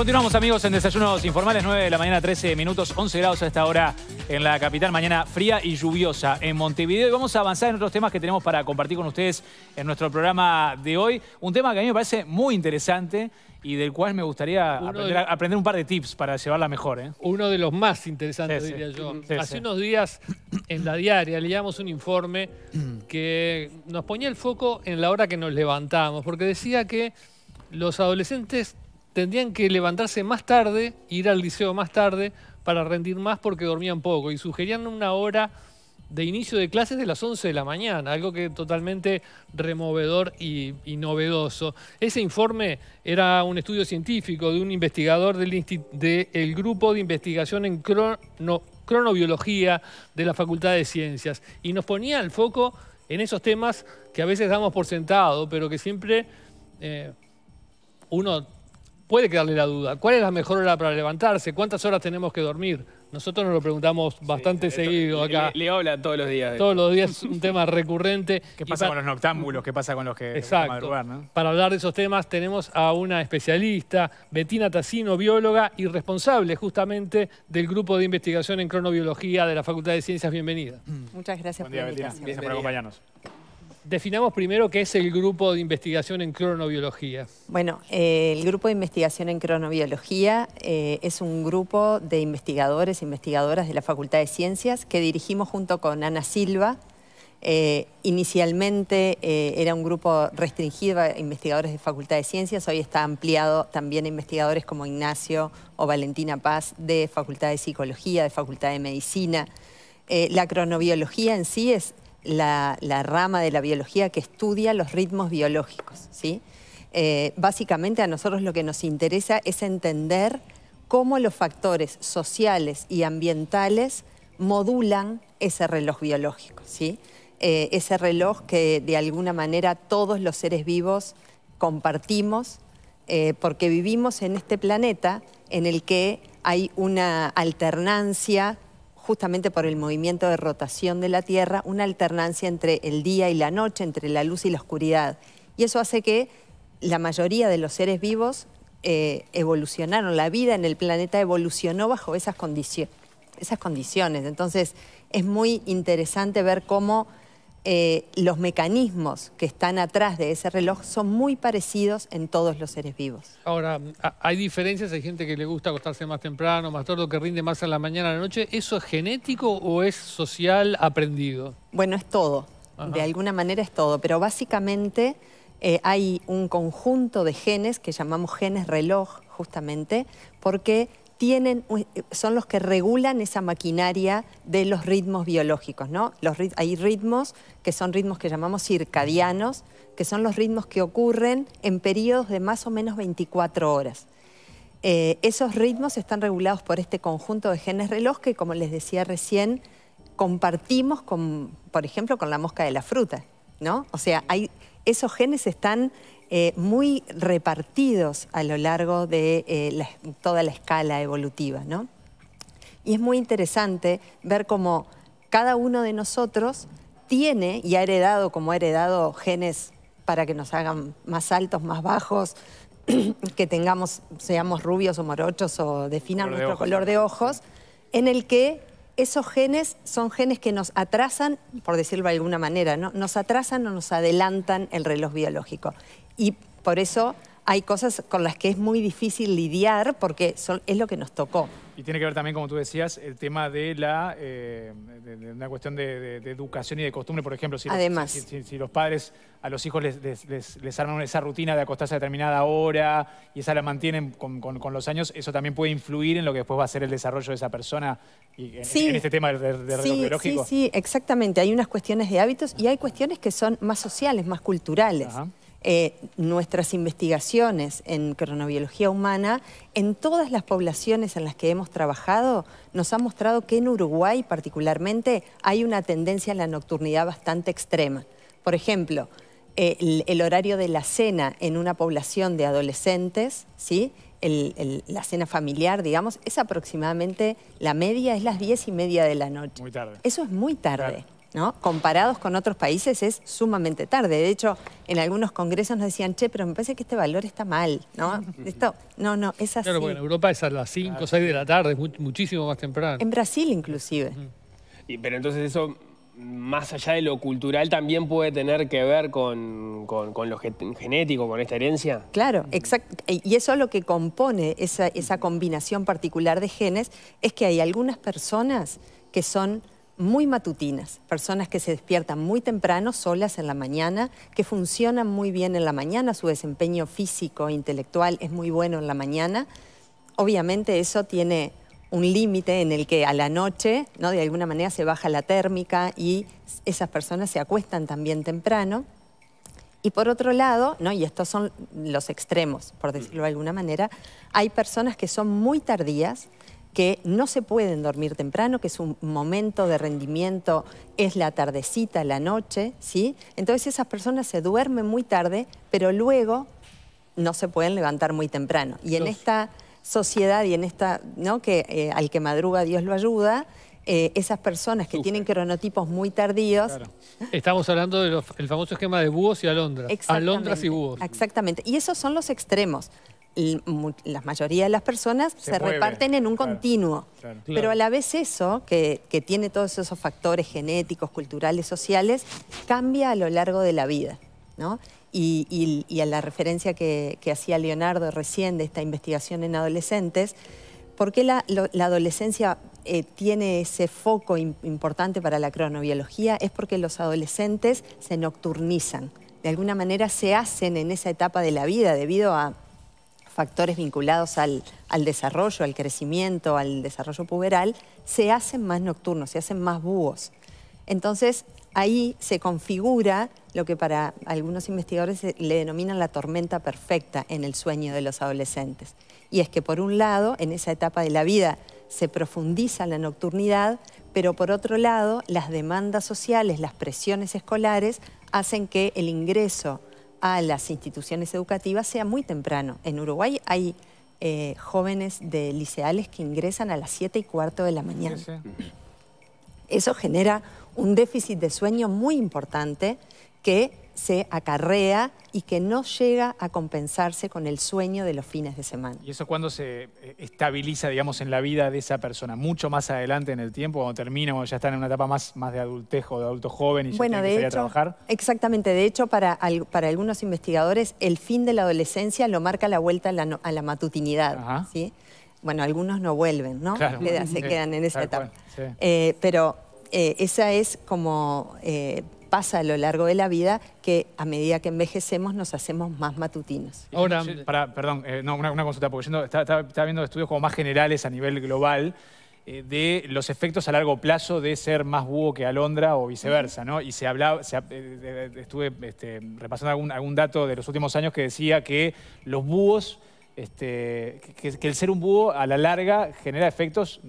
Continuamos amigos en Desayunos Informales, 9 de la mañana, 13 minutos, 11 grados a esta hora en la capital, mañana fría y lluviosa en Montevideo. Y vamos a avanzar en otros temas que tenemos para compartir con ustedes en nuestro programa de hoy. Un tema que a mí me parece muy interesante y del cual me gustaría aprender, un par de tips para llevarla mejor. ¿eh? Uno de los más interesantes, diría yo. Hace unos días en la diaria leíamos un informe que nos ponía el foco en la hora que nos levantamos, porque decía que los adolescentes tendrían que levantarse más tarde, ir al liceo más tarde para rendir más porque dormían poco y sugerían una hora de inicio de clases de las 11 de la mañana, algo que totalmente removedor y, novedoso. Ese informe era un estudio científico de un investigador del grupo de investigación en cronobiología de la Facultad de Ciencias y nos ponía el foco en esos temas que a veces damos por sentado, pero que siempre eh, uno puede quedarle la duda. ¿Cuál es la mejor hora para levantarse? ¿Cuántas horas tenemos que dormir? Nosotros nos lo preguntamos bastante seguido acá. Le, hablan todos los días. Todos los días es un tema recurrente. ¿Qué pasa con los noctámbulos? ¿Qué pasa con los que exacto, madrugar? Para hablar de esos temas tenemos a una especialista, Betina Tassino, bióloga y responsable justamente del grupo de investigación en cronobiología de la Facultad de Ciencias. Bienvenida. Muchas gracias por la Gracias por acompañarnos. Definamos primero qué es el grupo de investigación en cronobiología. Bueno, eh, el grupo de investigación en cronobiología eh, es un grupo de investigadores, e investigadoras de la Facultad de Ciencias que dirigimos junto con Ana Silva. Eh, inicialmente era un grupo restringido a investigadores de Facultad de Ciencias, hoy está ampliado también a investigadores como Ignacio o Valentina Paz de Facultad de Psicología, de Facultad de Medicina. la cronobiología en sí es la, rama de la biología que estudia los ritmos biológicos. ¿sí? Eh, básicamente a nosotros lo que nos interesa es entender cómo los factores sociales y ambientales modulan ese reloj biológico, ¿sí? Eh, ese reloj que de alguna manera todos los seres vivos compartimos, eh, porque vivimos en este planeta en el que hay una alternancia justamente por el movimiento de rotación de la Tierra, una alternancia entre el día y la noche, entre la luz y la oscuridad. Y eso hace que la mayoría de los seres vivos eh, evolucionaron, la vida en el planeta evolucionó bajo esas, esas condiciones. Entonces es muy interesante ver cómo eh, los mecanismos que están atrás de ese reloj son muy parecidos en todos los seres vivos. Ahora, hay diferencias, hay gente que le gusta acostarse más temprano, más tarde, que rinde más en la mañana, en la noche. ¿Eso es genético o es social aprendido? Bueno, es todo. De alguna manera es todo, pero básicamente eh, hay un conjunto de genes que llamamos genes reloj, justamente, porque eh, son los que regulan esa maquinaria de los ritmos biológicos, ¿no? hay ritmos que son ritmos que llamamos circadianos, que son los ritmos que ocurren en periodos de más o menos 24 horas. Eh, esos ritmos están regulados por este conjunto de genes reloj que, como les decía recién, compartimos con, por ejemplo, con la mosca de la fruta, ¿no? O sea, esos genes están eh, muy repartidos a lo largo de eh, toda la escala evolutiva. ¿no? Y es muy interesante ver cómo cada uno de nosotros tiene y ha heredado, como ha heredado genes para que nos hagan más altos, más bajos, que tengamos, seamos rubios o morochos o definan nuestro color de ojos, en el que esos genes son genes que nos atrasan, por decirlo de alguna manera, ¿no? nos atrasan o nos adelantan el reloj biológico y por eso hay cosas con las que es muy difícil lidiar porque es lo que nos tocó. Y tiene que ver también, como tú decías, el tema de la eh, una cuestión de, educación y de costumbre, por ejemplo. Si Además. si, los padres a los hijos les, arman esa rutina de acostarse a determinada hora y esa la mantienen con, los años, eso también puede influir en lo que después va a ser el desarrollo de esa persona en, este tema de reloj sí, biológico. Sí, sí, exactamente. Hay unas cuestiones de hábitos y hay cuestiones que son más sociales, más culturales. Eh, nuestras investigaciones en cronobiología humana, en todas las poblaciones en las que hemos trabajado, nos ha mostrado que en Uruguay particularmente hay una tendencia a la nocturnidad bastante extrema. Por ejemplo, eh, el, horario de la cena en una población de adolescentes, ¿sí? la cena familiar, digamos, es aproximadamente la media, es las diez y media de la noche. Muy tarde. Eso es muy tarde. Comparados con otros países es sumamente tarde. De hecho, en algunos congresos nos decían, che, pero me parece que este valor está mal, ¿no? no, no, es así. Claro, bueno, en Europa es a las 5, 6 de la tarde, es muchísimo más temprano. En Brasil, inclusive. pero entonces eso, más allá de lo cultural, también puede tener que ver con, lo genético, con esta herencia. Claro, exacto. Y eso es lo que compone esa combinación particular de genes, es que hay algunas personas que son muy matutinas, personas que se despiertan muy temprano, solas en la mañana, que funcionan muy bien en la mañana, su desempeño físico e intelectual es muy bueno en la mañana. Obviamente eso tiene un límite en el que a la noche, ¿no? de alguna manera, se baja la térmica y esas personas se acuestan también temprano. Y por otro lado, ¿no? y estos son los extremos, por decirlo de alguna manera, hay personas que son muy tardías, que no se pueden dormir temprano, que es un momento de rendimiento, es la tardecita, la noche, ¿sí? Entonces esas personas se duermen muy tarde, pero luego no se pueden levantar muy temprano. Y en esta sociedad y en esta, ¿no? Que eh, al que madruga Dios lo ayuda, eh, esas personas que tienen cronotipos muy tardíos. Estamos hablando del famoso esquema de búhos y alondras. Alondras y búhos. Exactamente. Y esos son los extremos la mayoría de las personas se, reparten en un continuo. Pero a la vez eso, que, tiene todos esos factores genéticos, culturales, sociales, cambia a lo largo de la vida. Y, a la referencia que, hacía Leonardo recién de esta investigación en adolescentes, ¿por qué la, adolescencia eh, tiene ese foco importante para la cronobiología? Es porque los adolescentes se nocturnizan. De alguna manera se hacen en esa etapa de la vida debido a factores vinculados al, desarrollo, al crecimiento, al desarrollo puberal, se hacen más nocturnos, se hacen más búhos. Entonces, ahí se configura lo que para algunos investigadores le denominan la tormenta perfecta en el sueño de los adolescentes. Y es que, por un lado, en esa etapa de la vida se profundiza la nocturnidad, pero por otro lado, las demandas sociales, las presiones escolares hacen que el ingreso a las instituciones educativas sea muy temprano. En Uruguay hay eh, jóvenes de liceales que ingresan a las 7 y cuarto de la mañana. Eso genera un déficit de sueño muy importante que se acarrea y que no llega a compensarse con el sueño de los fines de semana. ¿Y eso cuándo se eh, estabiliza, digamos, en la vida de esa persona? ¿Mucho más adelante en el tiempo, cuando termina, cuando ya está en una etapa más, más de adultejo, de adulto joven y bueno, ya a trabajar? Exactamente. De hecho, para, algunos investigadores, el fin de la adolescencia lo marca la vuelta a la, matutinidad. Bueno, algunos no vuelven, ¿no? Claro, se quedan en eh, esa etapa. Eh, pero esa es como pasa a lo largo de la vida que a medida que envejecemos nos hacemos más matutinos. Ahora, perdón, eh, una, consulta, porque estaba, viendo estudios como más generales a nivel global eh, de los efectos a largo plazo de ser más búho que alondra o viceversa, ¿no? Y se hablaba, eh, estuve este, repasando algún, algún dato de los últimos años que decía que los búhos este, que, el ser un búho a la larga genera efectos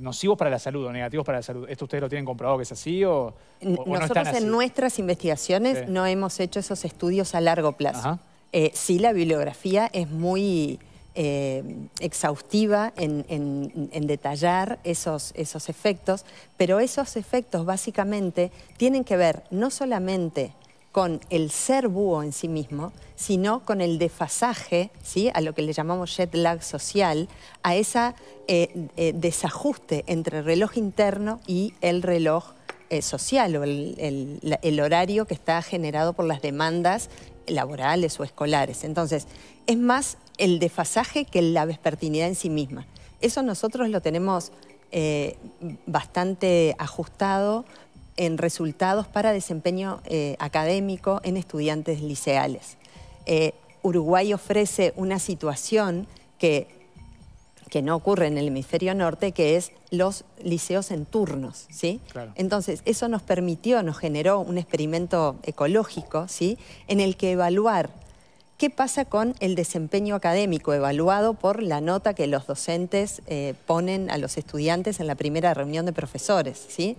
nocivos para la salud o negativos para la salud. ¿Esto ustedes lo tienen comprobado que es así o, Nosotros en nuestras investigaciones no hemos hecho esos estudios a largo plazo. Eh, sí, la bibliografía es muy eh, exhaustiva en, detallar esos, esos efectos, pero esos efectos básicamente tienen que ver no solamente con el ser búho en sí mismo, sino con el desfasaje, ¿sí? a lo que le llamamos jet lag social, a ese eh, eh, desajuste entre el reloj interno y el reloj eh, social o el, horario que está generado por las demandas laborales o escolares. Entonces, es más el desfasaje que la vespertinidad en sí misma. Eso nosotros lo tenemos bastante ajustado en resultados para desempeño eh, académico en estudiantes liceales. Eh, Uruguay ofrece una situación que, que, no ocurre en el hemisferio norte, que es los liceos en turnos. ¿sí? Entonces, eso nos permitió, nos generó un experimento ecológico ¿sí? en el que evaluar qué pasa con el desempeño académico evaluado por la nota que los docentes eh, ponen a los estudiantes en la primera reunión de profesores. ¿sí?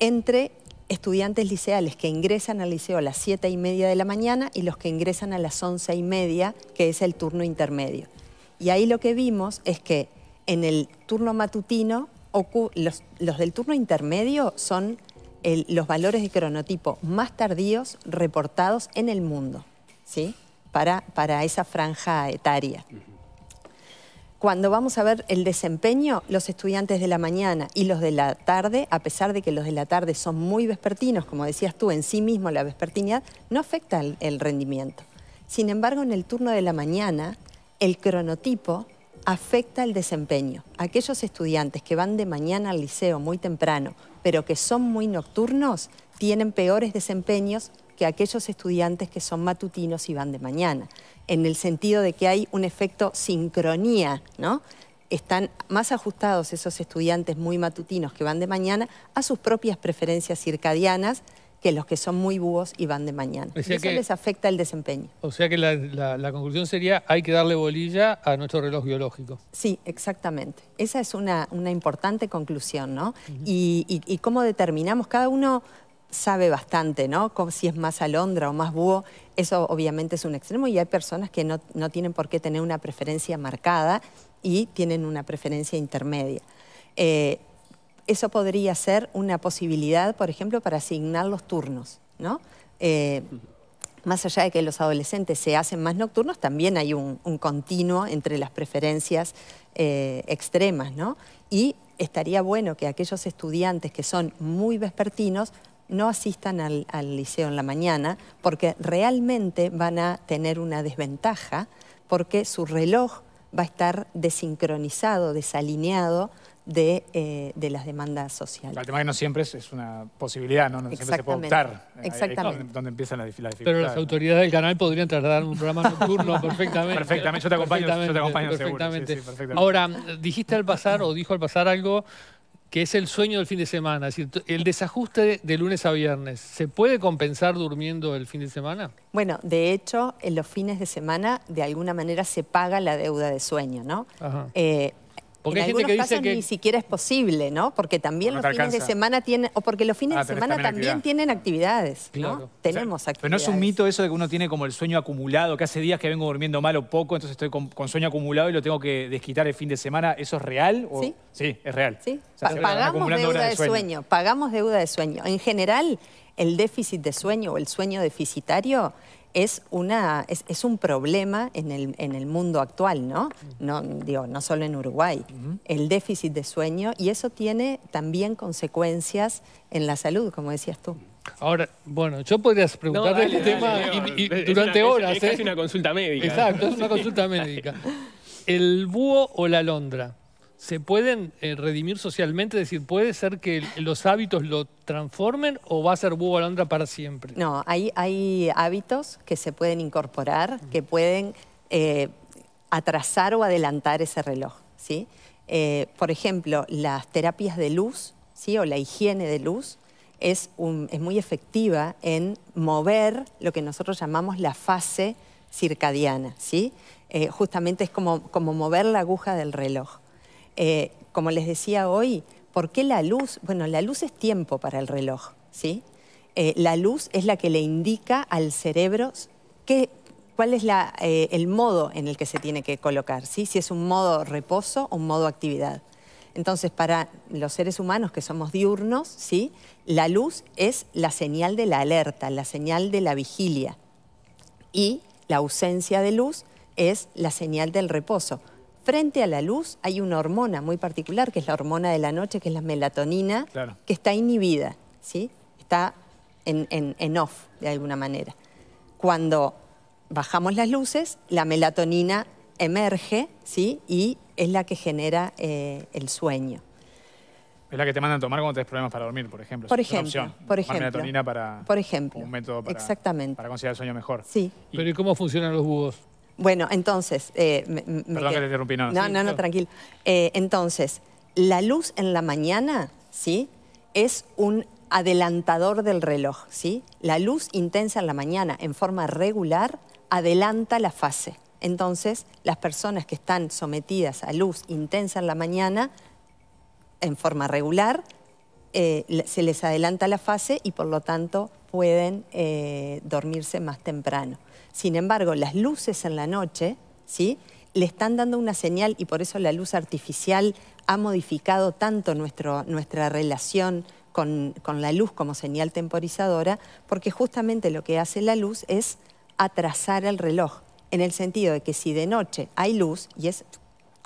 entre estudiantes liceales que ingresan al liceo a las 7 y media de la mañana y los que ingresan a las 11 y media, que es el turno intermedio. Y ahí lo que vimos es que en el turno matutino, los, del turno intermedio son los valores de cronotipo más tardíos reportados en el mundo, ¿sí? para esa franja etaria cuando vamos a ver el desempeño, los estudiantes de la mañana y los de la tarde, a pesar de que los de la tarde son muy vespertinos, como decías tú, en sí mismo la vespertinidad no afecta el, rendimiento. Sin embargo, en el turno de la mañana, el cronotipo afecta el desempeño. Aquellos estudiantes que van de mañana al liceo muy temprano, pero que son muy nocturnos, tienen peores desempeños que aquellos estudiantes que son matutinos y van de mañana, en el sentido de que hay un efecto sincronía, ¿no? Están más ajustados esos estudiantes muy matutinos que van de mañana a sus propias preferencias circadianas que los que son muy búhos y van de mañana. eso les afecta el desempeño. O sea que la, conclusión sería, hay que darle bolilla a nuestro reloj biológico. Sí, exactamente. Esa es una, importante conclusión, ¿no? y, cómo determinamos, cada uno sabe bastante, ¿no? Como si es más alondra o más búho, eso obviamente es un extremo y hay personas que no, tienen por qué tener una preferencia marcada y tienen una preferencia intermedia. Eh, eso podría ser una posibilidad, por ejemplo, para asignar los turnos, ¿no? Eh, más allá de que los adolescentes se hacen más nocturnos, también hay un, continuo entre las preferencias eh, extremas, ¿no? Y estaría bueno que aquellos estudiantes que son muy vespertinos no asistan al, liceo en la mañana porque realmente van a tener una desventaja porque su reloj va a estar desincronizado, desalineado de, eh, de, las demandas sociales. El tema que no siempre es, una posibilidad, ¿no? no siempre se puede optar. Eh, Exactamente. donde empiezan las, dificultades. Pero las autoridades del canal podrían trasladar un programa nocturno perfectamente. Perfectamente, yo te acompaño, yo te acompaño seguro. Ahora, dijiste al pasar o dijo al pasar algo que es el sueño del fin de semana, es decir, el desajuste de lunes a viernes, ¿se puede compensar durmiendo el fin de semana? Bueno, de hecho, en los fines de semana de alguna manera se paga la deuda de sueño, ¿no? Ajá. Eh, porque en ni siquiera es posible, ¿no? Porque también los fines de semana tienen... O porque los fines ah, de semana también, tienen actividades, ¿no? Tenemos actividades. Pero no es un mito eso de que uno tiene como el sueño acumulado, que hace días que vengo durmiendo mal o poco, entonces estoy con, sueño acumulado y lo tengo que desquitar el fin de semana. ¿Eso es real? Sí. Sí, es real. Sí. pagamos deuda de, sueño. Pagamos deuda de sueño. En general, el déficit de sueño o el sueño deficitario es, una, es, es un problema en el, en el, mundo actual, ¿no? digo, no solo en Uruguay. El déficit de sueño y eso tiene también consecuencias en la salud, como decías tú. Ahora, bueno, yo podrías preguntarle el tema durante horas. Es, ¿eh? una consulta médica. Exacto, es una consulta médica. ¿El búho o la alondra? ¿Se pueden eh, redimir socialmente? Es decir, ¿puede ser que los hábitos lo transformen o va a ser Búho Alondra para siempre? No, hay, hábitos que se pueden incorporar, que pueden eh, atrasar o adelantar ese reloj. Eh, por ejemplo, las terapias de luz o la higiene de luz es, muy efectiva en mover lo que nosotros llamamos la fase circadiana. ¿sí? justamente es como mover la aguja del reloj. Eh, como les decía hoy, ¿por qué la luz? Bueno, la luz es tiempo para el reloj, ¿sí? Eh, la luz es la que le indica al cerebro cuál es eh, el modo en el que se tiene que colocar, ¿sí? si es un modo reposo o un modo actividad. Entonces, para los seres humanos que somos diurnos, ¿sí? la luz es la señal de la alerta, la señal de la vigilia. Y la ausencia de luz es la señal del reposo frente a la luz hay una hormona muy particular, que es la hormona de la noche, que es la melatonina, que está inhibida, ¿sí? Está en, off, de alguna manera. Cuando bajamos las luces, la melatonina emerge, ¿sí? Y es la que genera eh, el sueño. Es la que te mandan a tomar cuando tienes problemas para dormir, por ejemplo. Por ejemplo, es por ejemplo. melatonina para por ejemplo, método exactamente. para el sueño mejor. Sí. Pero ¿y cómo funcionan los búhos? Bueno, entonces... Eh, Perdón que No, no, no, tranquilo. Eh, entonces, la luz en la mañana, ¿sí? Es un adelantador del reloj, ¿sí? La luz intensa en la mañana en forma regular adelanta la fase. Entonces, las personas que están sometidas a luz intensa en la mañana en forma regular, eh, se les adelanta la fase y por lo tanto pueden dormirse más temprano. Sin embargo, las luces en la noche, ¿sí? Le están dando una señal y por eso la luz artificial ha modificado tanto nuestra relación con, con la luz como señal temporizadora, porque justamente lo que hace la luz es atrasar el reloj, en el sentido de que si de noche hay luz, y es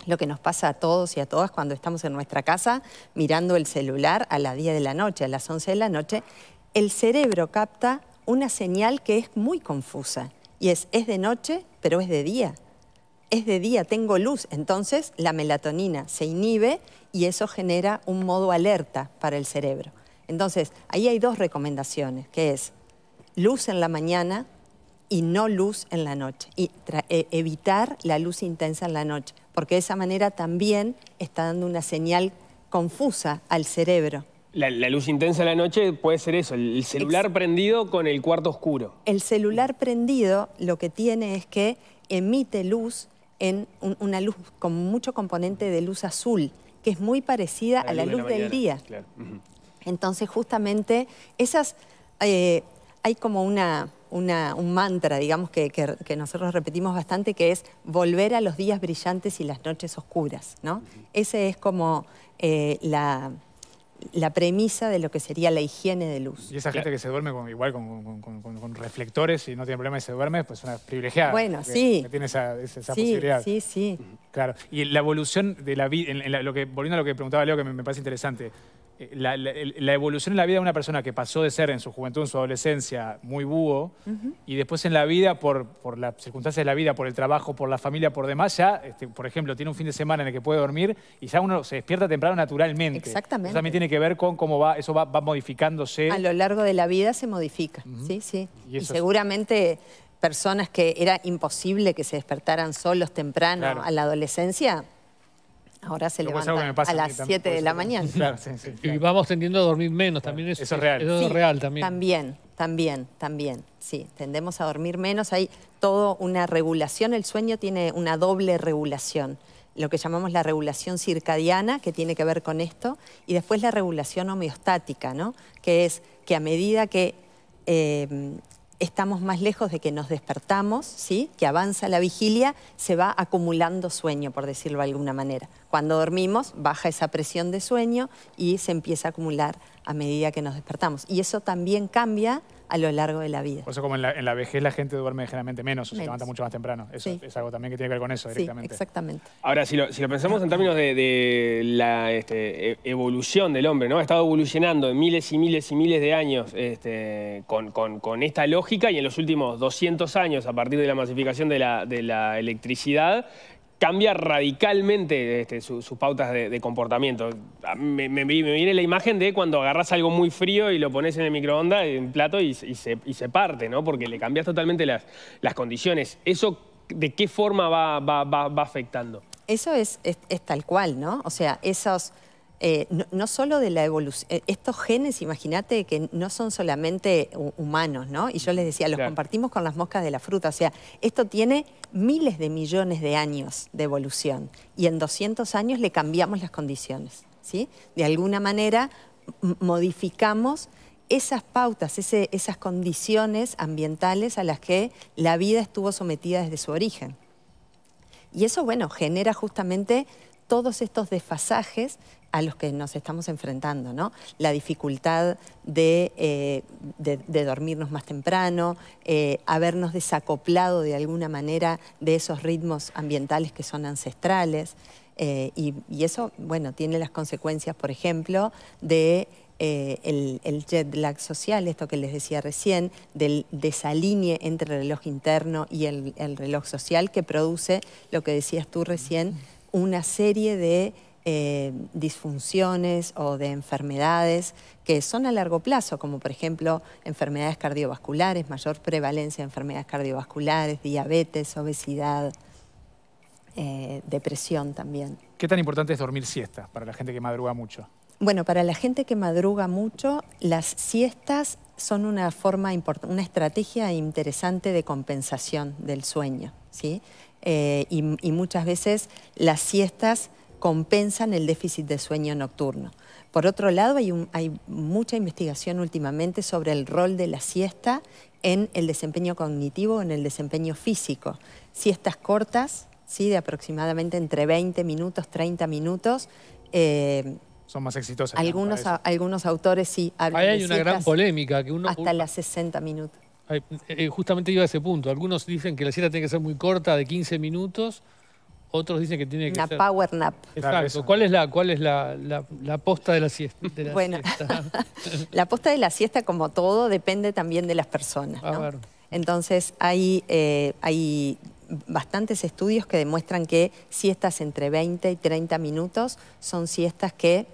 lo que nos pasa a todos y a todas cuando estamos en nuestra casa mirando el celular a las 10 de la noche, a las 11 de la noche, el cerebro capta una señal que es muy confusa. Y es, es de noche, pero es de día. Es de día, tengo luz. Entonces la melatonina se inhibe y eso genera un modo alerta para el cerebro. Entonces, ahí hay dos recomendaciones, que es luz en la mañana y no luz en la noche. Y e, evitar la luz intensa en la noche, porque de esa manera también está dando una señal confusa al cerebro la, luz intensa de la noche puede ser eso, el celular prendido con el cuarto oscuro. El celular prendido lo que tiene es que emite luz en una luz con mucho componente de luz azul, que es muy parecida a la, luz, del día. Entonces, justamente, esas... Eh, hay como una, un mantra, digamos, que, nosotros repetimos bastante, que es volver a los días brillantes y las noches oscuras, ¿no? Ese es como eh, la la premisa de lo que sería la higiene de luz. Y esa gente que se duerme igual con, reflectores y no tiene problema y se duerme, pues una privilegiada. Bueno, sí. Que tiene esa, esa sí, Sí, sí. Claro. Y la evolución de la vida, lo que, volviendo a lo que preguntaba Leo, que me parece interesante, la, evolución en la vida de una persona que pasó de ser en su juventud, en su adolescencia, muy búho, y después en la vida, por, las circunstancias de la vida, por el trabajo, por la familia, por demás, ya, este, por ejemplo, tiene un fin de semana en el que puede dormir y ya uno se despierta temprano naturalmente. Exactamente. Eso también tiene que ver con cómo va, eso va, modificándose. A lo largo de la vida se modifica, sí, sí. Y, seguramente personas que era imposible que se despertaran solos temprano a la adolescencia Ahora se levanta a las 7 de la mañana. Y vamos tendiendo a dormir menos, también eso, es real. es real también. También, también, también. Sí, tendemos a dormir menos. Hay toda una regulación. El sueño tiene una doble regulación lo que llamamos la regulación circadiana, que tiene que ver con esto, y después la regulación homeostática, ¿no? que es que a medida que eh, estamos más lejos de que nos despertamos, ¿sí? que avanza la vigilia, se va acumulando sueño, por decirlo de alguna manera. Cuando dormimos baja esa presión de sueño y se empieza a acumular a medida que nos despertamos. Y eso también cambia a lo largo de la vida. Por eso como en la, en la vejez la gente duerme generalmente menos, o se levanta mucho más temprano. Eso es algo también que tiene que ver con eso directamente. exactamente. Ahora, si lo, si lo pensamos en términos de, la este, e, evolución del hombre, ¿no? Ha estado evolucionando en miles y miles y miles de años este, con, esta lógica y en los últimos 200 años, a partir de la masificación de la, de la electricidad, cambia radicalmente este, sus pautas de, comportamiento. Ah, me, viene la imagen de cuando agarras algo muy frío y lo pones en el microondas, en el plato, y, y, se, parte, ¿no? Porque le cambias totalmente las, condiciones. ¿Eso de qué forma va, va, afectando? Eso es, es, tal cual, ¿no? O sea, esos eh, no, solo de la evolución, eh, estos genes, imagínate que no son solamente humanos, ¿no? Y yo les decía, los compartimos con las moscas de la fruta, o sea, esto tiene miles de millones de años de evolución y en 200 años le cambiamos las condiciones, ¿sí? De alguna manera modificamos esas pautas, esas condiciones ambientales a las que la vida estuvo sometida desde su origen. Y eso, bueno, genera justamente todos estos desfasajes a los que nos estamos enfrentando, La dificultad eh, de, dormirnos más temprano, eh, habernos desacoplado de alguna manera de esos ritmos ambientales que son ancestrales. Eh, y, eso, bueno, tiene las consecuencias, por ejemplo, de... El, jet lag social, esto que les decía recién, del desalinee entre el reloj interno y el, el reloj social que produce lo que decías tú recién, una serie de eh, disfunciones o de enfermedades que son a largo plazo, como por ejemplo enfermedades cardiovasculares, mayor prevalencia de enfermedades cardiovasculares, diabetes, obesidad, eh, depresión también. ¿Qué tan importante es dormir siestas para la gente que madruga mucho? Bueno, para la gente que madruga mucho, las siestas son una forma una estrategia interesante de compensación del sueño. ¿sí? Eh, y, muchas veces las siestas compensan el déficit de sueño nocturno. Por otro lado, hay, hay, mucha investigación últimamente sobre el rol de la siesta en el desempeño cognitivo, en el desempeño físico. Siestas cortas, ¿sí? de aproximadamente entre 20 minutos, 30 minutos. Eh, Son más exitosas. Algunos, algunos autores sí. hay una gran polémica. que uno, Hasta las 60 minutos. Eh, justamente iba a ese punto. Algunos dicen que la siesta tiene que ser muy corta, de 15 minutos. Otros dicen que tiene que ser... Una power nap. Exacto. ¿Cuál es la, cuál es la, posta de la siesta? la bueno, la posta de la siesta, como todo, depende también de las personas. Entonces, hay, eh, hay bastantes estudios que demuestran que siestas entre 20 y 30 minutos son siestas que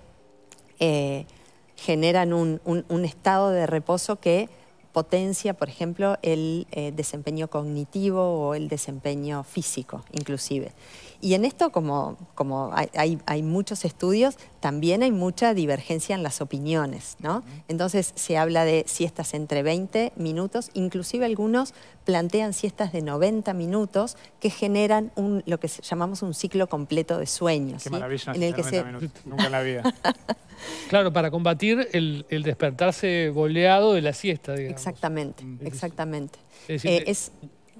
eh, generan un estado de reposo que potencia, por ejemplo, el eh, desempeño cognitivo o el desempeño físico, inclusive. Y en esto, como, como hay, muchos estudios, también hay mucha divergencia en las opiniones, ¿no? Entonces se habla de siestas entre 20 minutos, inclusive algunos plantean siestas de 90 minutos que generan un, lo que llamamos un ciclo completo de sueños. Qué en el que se... nunca la vida. Claro, para combatir el, el despertarse goleado de la siesta, Exactamente, exactamente. Eh, es,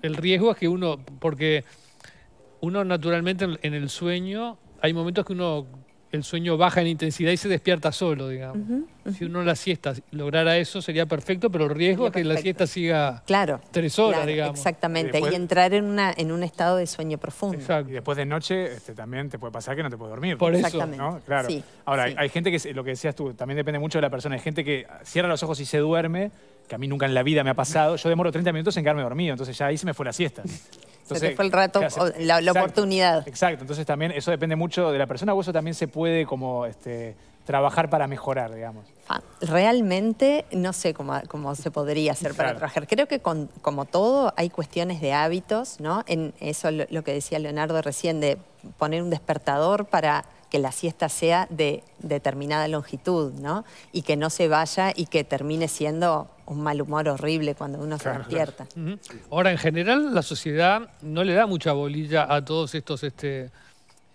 El riesgo es que uno, porque uno naturalmente en el sueño hay momentos que uno el sueño baja en intensidad y se despierta solo, digamos. Si uno la siesta lograra eso sería perfecto, pero el riesgo es que la siesta siga claro, tres horas, digamos. Exactamente, y, entrar en, una, en un estado de sueño profundo. Y después de noche este, también te puede pasar que no te puedes dormir. Por eso. Claro. Ahora, Hay, hay gente que, lo que decías tú, también depende mucho de la persona. Hay gente que cierra los ojos y se duerme que a mí nunca en la vida me ha pasado, yo demoro 30 minutos en quedarme dormido, entonces ya ahí se me fue la siesta. Entonces, se fue el rato, la, oportunidad. Exacto, entonces también eso depende mucho de la persona o eso también se puede como este, trabajar para mejorar, digamos. Ah, realmente no sé cómo, cómo se podría hacer para trabajar. Creo que como todo hay cuestiones de hábitos, ¿no? En eso lo, lo, que decía Leonardo recién, de poner un despertador para que la siesta sea de determinada longitud, ¿no? Y que no se vaya y que termine siendo un mal humor horrible cuando uno se despierta. Ahora, en general, la sociedad no le da mucha bolilla a todos estos... Este,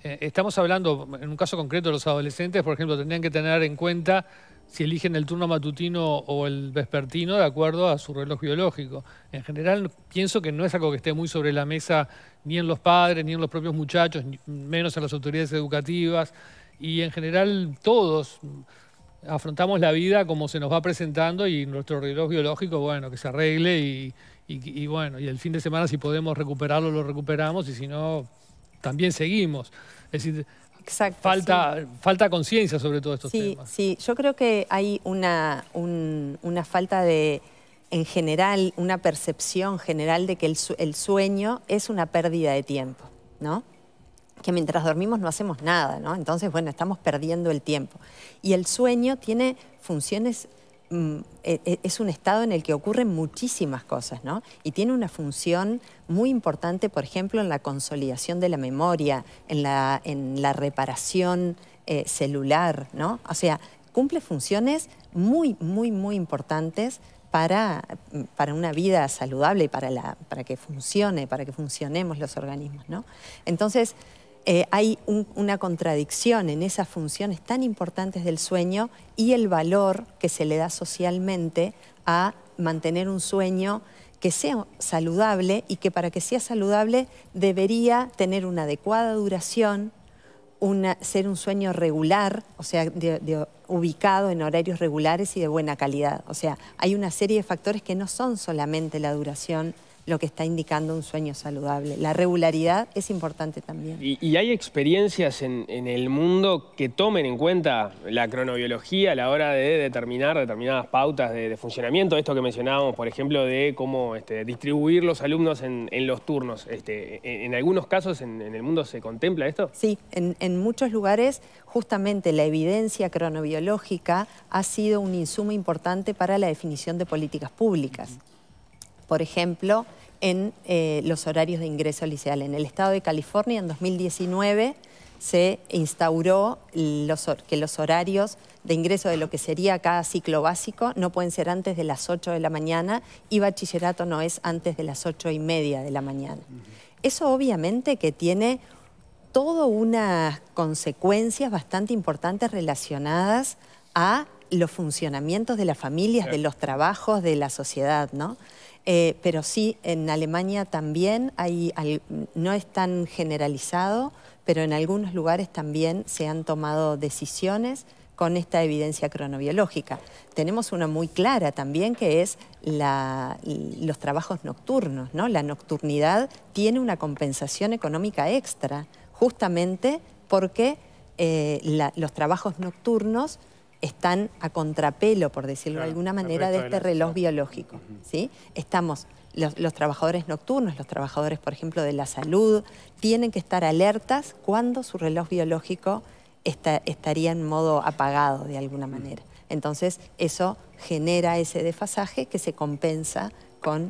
eh, estamos hablando, en un caso concreto, de los adolescentes, por ejemplo, tendrían que tener en cuenta si eligen el turno matutino o el vespertino de acuerdo a su reloj biológico. En general, pienso que no es algo que esté muy sobre la mesa ni en los padres, ni en los propios muchachos, menos en las autoridades educativas. Y en general, todos afrontamos la vida como se nos va presentando y nuestro reloj biológico, bueno, que se arregle y, bueno, y el fin de semana si podemos recuperarlo, lo recuperamos y si no, también seguimos. Es decir, falta, falta conciencia sobre todo estos sí, temas. Sí, yo creo que hay una, una falta de, en general, una percepción general de que el sueño es una pérdida de tiempo, ¿no? que mientras dormimos no hacemos nada, ¿no? Entonces, bueno, estamos perdiendo el tiempo. Y el sueño tiene funciones, mm, e, e, es un estado en el que ocurren muchísimas cosas, ¿no? Y tiene una función muy importante, por ejemplo, en la consolidación de la memoria, en la, en la reparación eh, celular, ¿no? O sea, cumple funciones muy, muy, muy importantes para, mm, para, una vida saludable y para, la, para que funcione, para que funcionemos los organismos, ¿no? Entonces, eh, hay una contradicción en esas funciones tan importantes del sueño y el valor que se le da socialmente a mantener un sueño que sea saludable y que para que sea saludable debería tener una adecuada duración, ser un sueño regular, o sea, ubicado en horarios regulares y de buena calidad. O sea, hay una serie de factores que no son solamente la duración lo que está indicando un sueño saludable. La regularidad es importante también. ¿Y, hay experiencias en, el mundo que tomen en cuenta la cronobiología a la hora de determinar determinadas pautas de, funcionamiento? Esto que mencionábamos, por ejemplo, de cómo este, distribuir los alumnos en, los turnos. Este, en, algunos casos en, el mundo se contempla esto? Sí, en muchos lugares justamente la evidencia cronobiológica ha sido un insumo importante para la definición de políticas públicas por ejemplo, en eh, los horarios de ingreso liceal. En el estado de California, en 2019, se instauró que los horarios de ingreso de lo que sería cada ciclo básico no pueden ser antes de las 8 de la mañana y bachillerato no es antes de las 8 y media de la mañana. Eso obviamente que tiene todas unas consecuencias bastante importantes relacionadas a los funcionamientos de las familias, de los trabajos, de la sociedad, ¿no? Eh, pero sí, en Alemania también hay, no es tan generalizado, pero en algunos lugares también se han tomado decisiones con esta evidencia cronobiológica. Tenemos una muy clara también que es los trabajos nocturnos, ¿no? La nocturnidad tiene una compensación económica extra, justamente porque eh, los trabajos nocturnos están a contrapelo, por decirlo de alguna manera, de este reloj biológico. Estamos, los, trabajadores nocturnos, los trabajadores, por ejemplo, de la salud, tienen que estar alertas cuando su reloj biológico estaría en modo apagado, de alguna manera. Entonces, eso genera ese desfasaje que se compensa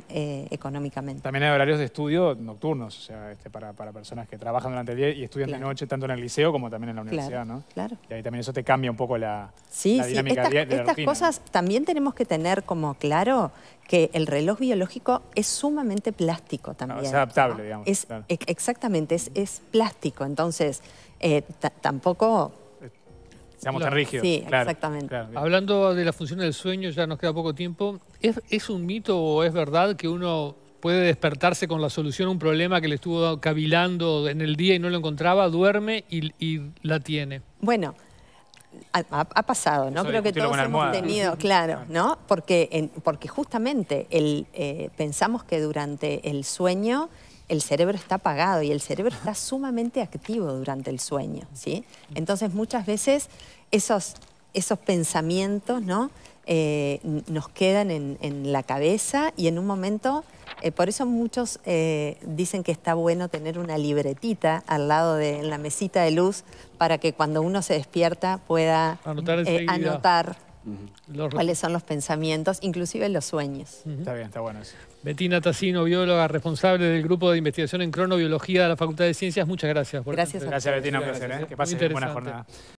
eh, económicamente. También hay horarios de estudio nocturnos, o sea, este, para, para, personas que trabajan durante el día y estudian de noche, tanto en el liceo como también en la universidad, ¿no? Claro. Y ahí también eso te cambia un poco la, dinámica sí. Estas, de Estas cosas también tenemos que tener como claro que el reloj biológico es sumamente plástico también. es adaptable, digamos. Exactamente, es, es plástico. Entonces, eh, tampoco Estamos tan rígidos. Sí, exactamente. Hablando de la función del sueño, ya nos queda poco tiempo. ¿Es, un mito o es verdad que uno puede despertarse con la solución a un problema que le estuvo cavilando en el día y no lo encontraba, duerme y, la tiene? Bueno, ha, pasado, ¿no? Creo que todos hemos tenido, claro, ¿no? Porque, porque justamente el, eh, pensamos que durante el sueño el cerebro está apagado y el cerebro está sumamente activo durante el sueño, ¿sí? Entonces muchas veces esos, esos pensamientos, ¿no? Eh, nos quedan en, la cabeza y en un momento, eh, por eso muchos eh, dicen que está bueno tener una libretita al lado de la mesita de luz para que cuando uno se despierta pueda anotar ¿Cuáles son los pensamientos, inclusive los sueños? Está bien, está bueno eso. Bettina Tassino, bióloga responsable del Grupo de Investigación en Cronobiología de la Facultad de Ciencias. Muchas gracias por Gracias, a gracias Bettina, un placer. ¿eh? ¿eh? Que buena jornada.